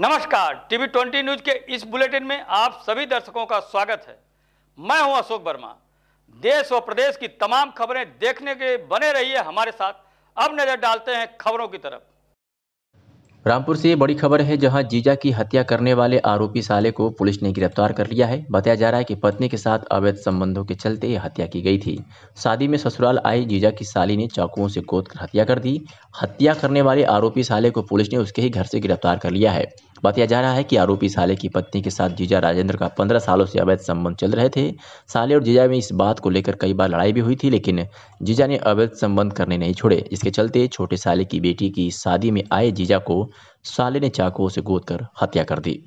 नमस्कार TV twenty news के इस बुलेटिन में आप सभी दर्शकों का स्वागत है मैं हूं अशोक वर्मा देश और प्रदेश की तमाम खबरें देखने के बने रहिए हमारे साथ अब नजर डालते हैं खबरों की तरफ रामपुर से बड़ी खबर है जहां जीजा की हत्या करने वाले आरोपी साले को पुलिस ने गिरफ्तार कर लिया है बताया जा रहा है कि पत्नी के साथ अवैध संबंधों के चलते यह हत्या की गई थी शादी में ससुराल आई जीजा की साली ने चाकुओं से गोद कर हत्या कर दी हत्या करने वाले आरोपी साले को पुलिस ने उसके ही घर से गिरफ्तार कर लिया है बताया जा रहा है कि आरोपी साले की पत्नी के साथ जीजा राजेंद्र का पंद्रह सालों से अवैध संबंध चल रहे थे साले और जीजा में इस बात को लेकर कई बार लड़ाई भी हुई थी लेकिन जीजा ने अवैध संबंध करने नहीं छोड़े इसके चलते छोटे साले की बेटी की शादी में आए जीजा को साले ने चाकुओं से गोद कर हत्या कर दी